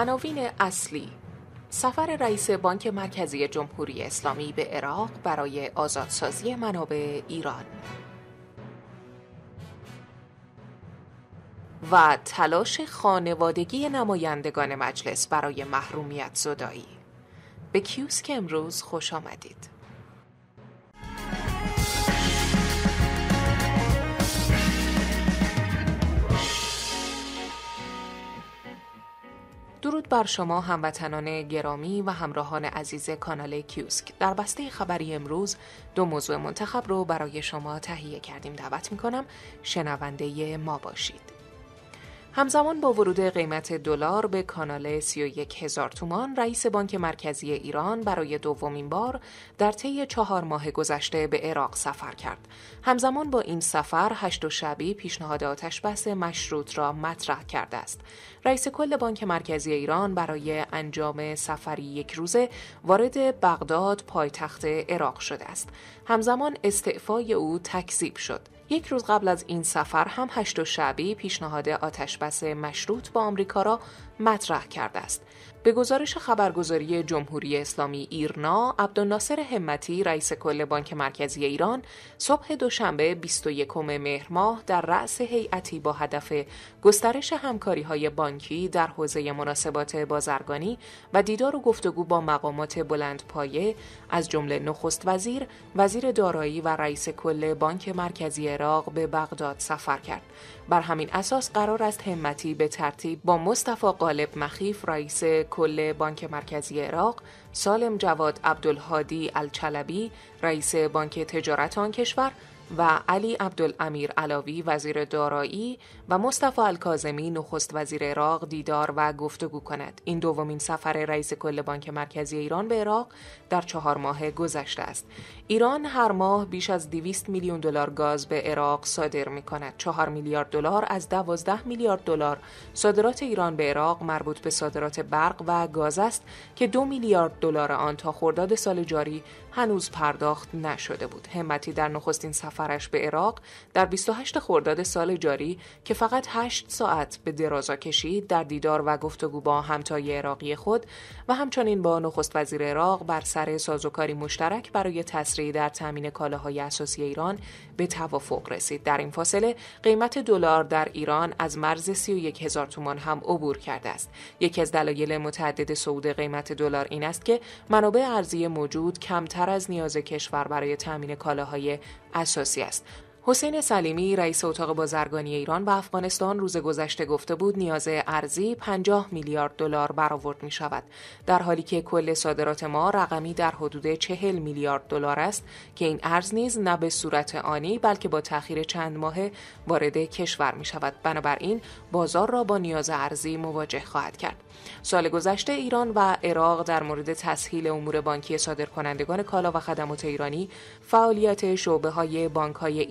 عناوین اصلی سفر رئیس بانک مرکزی جمهوری اسلامی به عراق برای آزادسازی منابع ایران و تلاش خانوادگی نمایندگان مجلس برای محرومیت زدایی به کیوسک امروز خوش آمدید درود بر شما هموطنان گرامی و همراهان عزیز کانال کیوسک در بسته خبری امروز دو موضوع منتخب رو برای شما تهیه کردیم دعوت میکنم شنونده ما باشید همزمان با ورود قیمت دلار به کانال 31 هزار تومان رئیس بانک مرکزی ایران برای دومین بار در طی چهار ماه گذشته به عراق سفر کرد. همزمان با این سفر هشت و شبی پیشنهاد آتش بس مشروط را مطرح کرده است. رئیس کل بانک مرکزی ایران برای انجام سفری یک روزه وارد بغداد پایتخت عراق شده است. همزمان استعفای او تکذیب شد. یک روز قبل از این سفر هم هشت و شعبی پیشنهاد آتشبس مشروط با آمریکا را مطرح کرده است به گزارش خبرگزاری جمهوری اسلامی ایرنا، عبدالناصر همتی رئیس کل بانک مرکزی ایران صبح دوشنبه 21 مهر ماه در رأس هیئتی با هدف گسترش همکاری های بانکی در حوزه مناسبات بازرگانی و دیدار و گفتگو با مقامات بلندپایه از جمله نخست وزیر، وزیر دارایی و رئیس کل بانک مرکزی عراق به بغداد سفر کرد. بر همین اساس قرار است همتی به ترتیب با مصطفی غالب مخیف رئیس کل بانک مرکزی عراق سالم جواد عبدالهادی الچلبی رئیس بانک تجارت آن کشور و علی عبدالامیر علاوی وزیر دارایی و مصطفی الکاظمی نخست وزیر عراق دیدار و گفتگو کند. این دومین سفر رئیس کل بانک مرکزی ایران به عراق در چهار ماه گذشته است. ایران هر ماه بیش از 200 میلیون دلار گاز به عراق صادر می کند. 4 میلیارد دلار از 12 میلیارد دلار صادرات ایران به عراق مربوط به صادرات برق و گاز است که 2 میلیارد دلار آن تا خرداد سال جاری هنوز پرداخت نشده بود. همتی در نخستین سفرش به عراق در 28 خرداد سال جاری که فقط 8 ساعت به درازا کشید در دیدار و گفتگو با همتای عراقی خود و همچنین با نخست وزیر عراق بر سر سازوکاری مشترک برای تسریع در تامین کالاهای اساسی ایران به توافق رسید. در این فاصله قیمت دلار در ایران از مرز 31 هزار تومان هم عبور کرده است. یکی از دلایل متعدد صعود قیمت دلار این است که منابع ارزی موجود کمتر از نیاز کشور برای تامین کالاهای اساسی است حسین سلیمی رئیس اتاق بازرگانی ایران و افغانستان روز گذشته گفته بود نیاز ارزی 50 میلیارد دلار برآورد می شود در حالی که کل صادرات ما رقمی در حدود 40 میلیارد دلار است که این ارز نیز نه به صورت آنی بلکه با تاخیر چند ماه وارد کشور می شود بنابراین بازار را با نیاز ارزی مواجه خواهد کرد سال گذشته ایران و عراق در مورد تسهیل امور بانکی صادرکنندگان کالا و خدمات ایرانی فعالیت شعبه های بانک های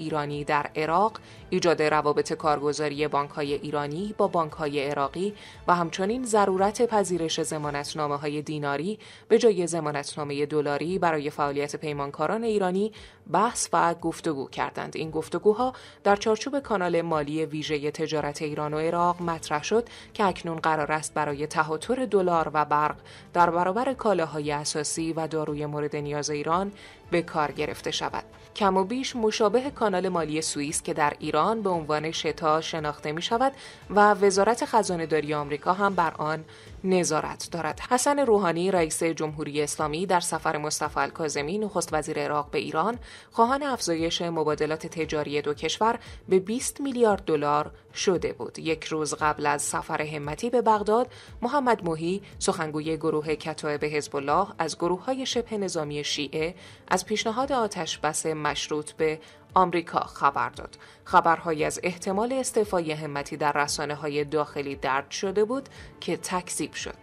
در عراق، ایجاد روابط کارگزاری های ایرانی با های عراقی و همچنین ضرورت پذیرش زمانتنامه های دیناری به جای زمانتنامه دلاری برای فعالیت پیمانکاران ایرانی بحث و گفتگو کردند. این گفتگوها در چارچوب کانال مالی ویژه تجارت ایران و عراق مطرح شد که اکنون قرار است برای تهاتر دلار و برق در برابر کالاهای اساسی و داروی مورد نیاز ایران به کار گرفته شود. کم و بیش مشابه کانال مالی سوئیس که در ایران به عنوان شتا شناخته می شود و وزارت خزانه داری آمریکا هم بر آن نظارت دارد حسن روحانی رئیس جمهوری اسلامی در سفر مصطفی الکاظمی نخست وزیر عراق به ایران خواهان افزایش مبادلات تجاری دو کشور به 20 میلیارد دلار شده بود یک روز قبل از سفر همتی به بغداد محمد موهی سخنگوی گروه کتائب حزب الله از گروه های شبه نظامی شیعه از پیشنهاد آتش بس مشروط به آمریکا خبر داد. خبرهایی از احتمال استعفای همتی در رسانه های داخلی درد شده بود که تکذیب شد.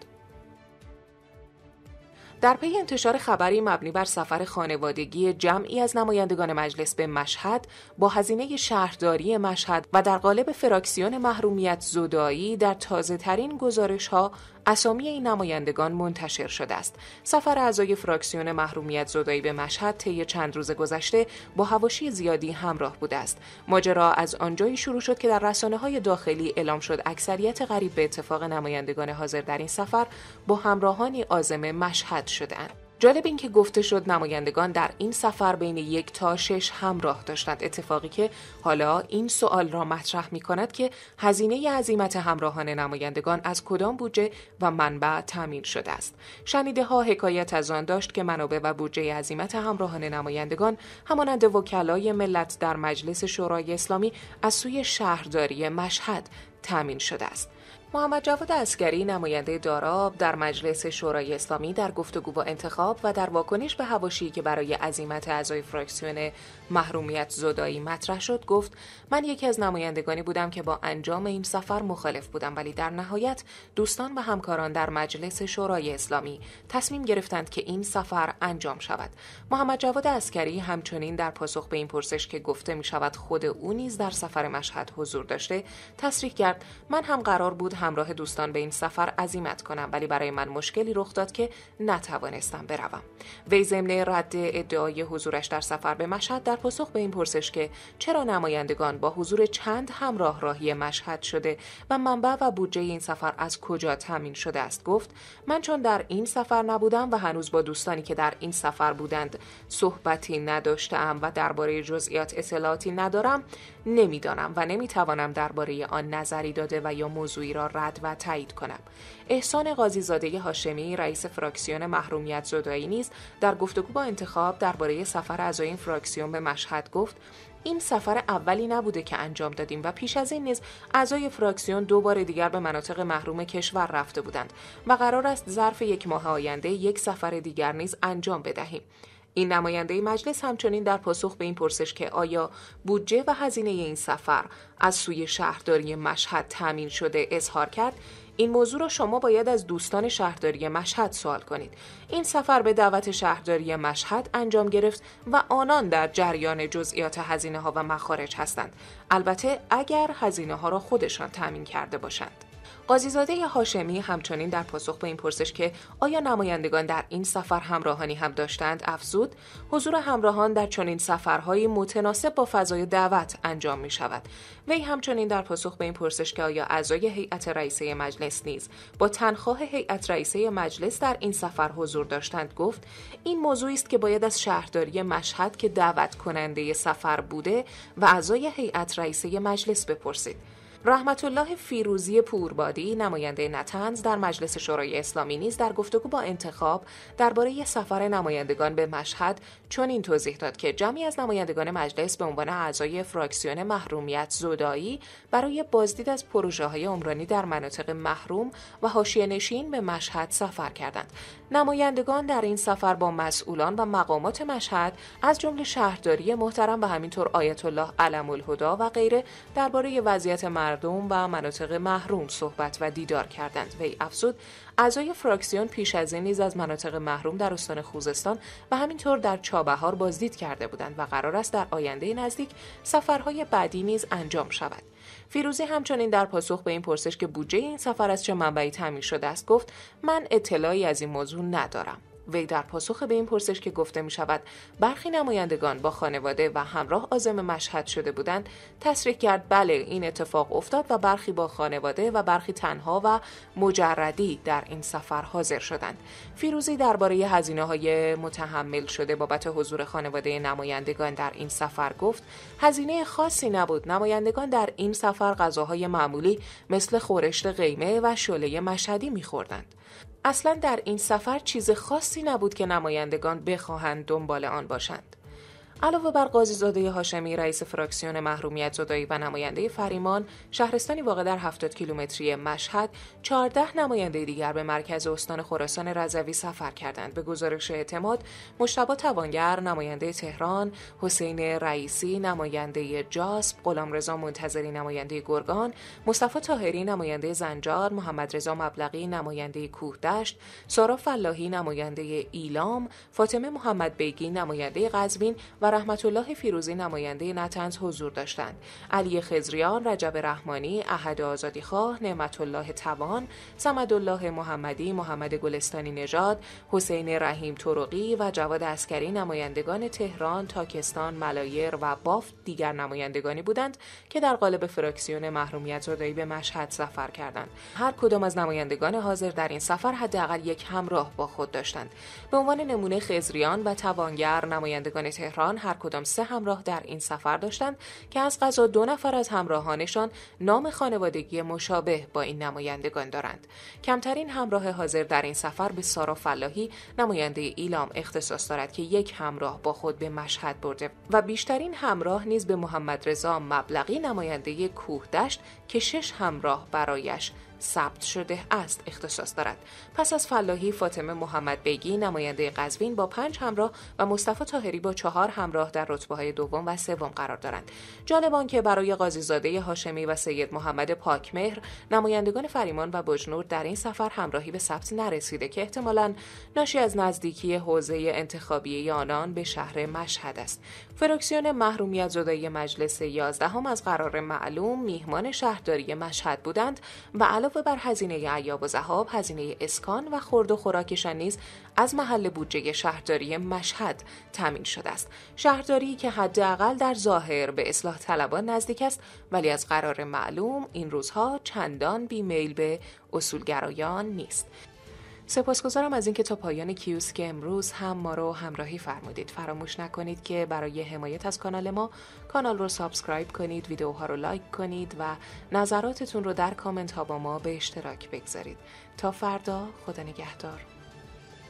در پی انتشار خبری مبنی بر سفر خانوادگی جمعی از نمایندگان مجلس به مشهد با هزینه شهرداری مشهد و در قالب فراکسیون محرومیت زدایی در تازه ترین گزارش ها اسامی این نمایندگان منتشر شده است سفر اعضای فراکسیون محرومیت زدایی به مشهد طی چند روز گذشته با هواشی زیادی همراه بوده است ماجرا از آنجایی شروع شد که در رسانه های داخلی اعلام شد اکثریت غریب به اتفاق نمایندگان حاضر در این سفر با همراهانی عازم مشهد شدند جالب این که گفته شد نمایندگان در این سفر بین یک تا شش همراه داشتند اتفاقی که حالا این سوال را مطرح می کند که هزینه عظیمت همراهان نمایندگان از کدام بودجه و منبع تامین شده است شنیده ها حکایت از آن داشت که منابع و بودجه عظیمت همراهان نمایندگان همانند وکلای ملت در مجلس شورای اسلامی از سوی شهرداری مشهد تامین شده است محمد جواد اسکری نماینده داراب در مجلس شورای اسلامی در گفتگو با انتخاب و در واکنش به حواشی که برای عزیمت اعضای فراکسیون محرومیت زدایی مطرح شد گفت من یکی از نمایندگانی بودم که با انجام این سفر مخالف بودم ولی در نهایت دوستان و همکاران در مجلس شورای اسلامی تصمیم گرفتند که این سفر انجام شود محمد جواد اسکری همچنین در پاسخ به این پرسش که گفته می شود خود او نیز در سفر مشهد حضور داشته تصریح کرد من هم قرار بود همراه دوستان به این سفر عزیمت کنم ولی برای من مشکلی رخ داد که نتوانستم بروم وی ضمن رد ادعای حضورش در سفر به مشهد در پاسخ به این پرسش که چرا نمایندگان با حضور چند همراه راهی مشهد شده و منبع و بودجه این سفر از کجا تامین شده است گفت من چون در این سفر نبودم و هنوز با دوستانی که در این سفر بودند صحبتی نداشتم و درباره جزئیات اطلاعاتی ندارم نمیدانم و نمیتوانم درباره آن نظری داده و یا موضوعی را رد و تایید کنم احسان زاده هاشمی رئیس فراکسیون محرومیت زدایی نیز در گفتگو با انتخاب درباره سفر اعضای این فراکسیون به مشهد گفت این سفر اولی نبوده که انجام دادیم و پیش از این نیز اعضای فراکسیون دو بار دیگر به مناطق محروم کشور رفته بودند و قرار است ظرف یک ماه آینده یک سفر دیگر نیز انجام بدهیم این نماینده مجلس همچنین در پاسخ به این پرسش که آیا بودجه و هزینه این سفر از سوی شهرداری مشهد تامین شده اظهار کرد این موضوع را شما باید از دوستان شهرداری مشهد سوال کنید این سفر به دعوت شهرداری مشهد انجام گرفت و آنان در جریان جزئیات هزینه ها و مخارج هستند البته اگر هزینه ها را خودشان تامین کرده باشند قاضیزاده هاشمی همچنین در پاسخ به این پرسش که آیا نمایندگان در این سفر همراهانی هم داشتند افزود حضور همراهان در چنین سفرهایی متناسب با فضای دعوت انجام می شود وی همچنین در پاسخ به این پرسش که آیا اعضای هیئت رئیسه مجلس نیز با تنخواه هیئت رئیسه مجلس در این سفر حضور داشتند گفت این موضوعی است که باید از شهرداری مشهد که دعوت کننده سفر بوده و اعضای هیئت رئیسه مجلس بپرسید رحمت الله فیروزی پوربادی نماینده نتنز در مجلس شورای اسلامی نیز در گفتگو با انتخاب درباره سفر نمایندگان به مشهد چنین توضیح داد که جمعی از نمایندگان مجلس به عنوان اعضای فراکسیون محرومیت زودایی برای بازدید از پروژه های عمرانی در مناطق محروم و حاشیه نشین به مشهد سفر کردند نمایندگان در این سفر با مسئولان و مقامات مشهد از جمله شهرداری محترم و همینطور آیت الله علم الهدا و غیره درباره وضعیت مردم و مناطق محروم صحبت و دیدار کردند وی افزود اعضای فراکسیون پیش از این نیز از مناطق محروم در استان خوزستان و همینطور در چابهار بازدید کرده بودند و قرار است در آینده نزدیک سفرهای بعدی نیز انجام شود فیروزی همچنین در پاسخ به این پرسش که بودجه این سفر از چه منبعی تعمین شده است گفت من اطلاعی از این موضوع ندارم وی در پاسخ به این پرسش که گفته می شود برخی نمایندگان با خانواده و همراه آزم مشهد شده بودند تصریح کرد بله این اتفاق افتاد و برخی با خانواده و برخی تنها و مجردی در این سفر حاضر شدند فیروزی درباره هزینه های متحمل شده بابت حضور خانواده نمایندگان در این سفر گفت هزینه خاصی نبود نمایندگان در این سفر غذاهای معمولی مثل خورشت قیمه و شله مشهدی خوردند اصلا در این سفر چیز خاصی نبود که نمایندگان بخواهند دنبال آن باشند. علاوه بر قاضی زاده هاشمی رئیس فراکسیون محرومیت زدایی و نماینده فریمان شهرستانی واقع در 70 کیلومتری مشهد 14 نماینده دیگر به مرکز استان خراسان رضوی سفر کردند به گزارش اعتماد مشتبا توانگر نماینده تهران حسین رئیسی نماینده جاسب غلامرضا منتظری نماینده گرگان مصطفی طاهری نماینده زنجار محمد رضا مبلغی نماینده کوهدشت سارا فلاحی نماینده ایلام فاطمه محمد بیگی نماینده قزوین و رحمت الله فیروزی نماینده نتنز حضور داشتند علی خزریان رجب رحمانی احد آزادیخواه نعمت الله توان الله محمدی محمد گلستانی نژاد حسین رحیم طرقی و جواد اسکری نمایندگان تهران تاکستان ملایر و بافت دیگر نمایندگانی بودند که در قالب فراکسیون محرومیت زدایی به مشهد سفر کردند هر کدام از نمایندگان حاضر در این سفر حداقل یک همراه با خود داشتند به عنوان نمونه خزریان و توانگر نمایندگان تهران هر کدام سه همراه در این سفر داشتند که از غذا دو نفر از همراهانشان نام خانوادگی مشابه با این نمایندگان دارند کمترین همراه حاضر در این سفر به سارا فلاحی نماینده ایلام اختصاص دارد که یک همراه با خود به مشهد برده و بیشترین همراه نیز به محمد رضا مبلغی نماینده دشت که شش همراه برایش ثبت شده است اختصاص دارد پس از فلاحی فاطمه محمد بگی نماینده قزوین با پنج همراه و مصطفی طاهری با چهار همراه در رتبه های دوم و سوم قرار دارند جالب که برای قاضیزاده هاشمی و سید محمد پاکمهر نمایندگان فریمان و بجنور در این سفر همراهی به ثبت نرسیده که احتمالا ناشی از نزدیکی حوزه انتخابی آنان به شهر مشهد است فراکسیون محرومیت زدایی مجلس یازدهم از قرار معلوم میهمان شهرداری مشهد بودند و علاوه علاوه بر هزینه ایاب و زهاب هزینه اسکان و خرد و خوراکشان نیز از محل بودجه شهرداری مشهد تامین شده است شهرداری که حداقل در ظاهر به اصلاح طلبان نزدیک است ولی از قرار معلوم این روزها چندان بیمیل به اصولگرایان نیست سپاسگزارم از اینکه تا پایان کیوسک امروز هم ما رو همراهی فرمودید. فراموش نکنید که برای حمایت از کانال ما کانال رو سابسکرایب کنید، ویدیوها رو لایک کنید و نظراتتون رو در کامنت ها با ما به اشتراک بگذارید. تا فردا خدا نگهدار.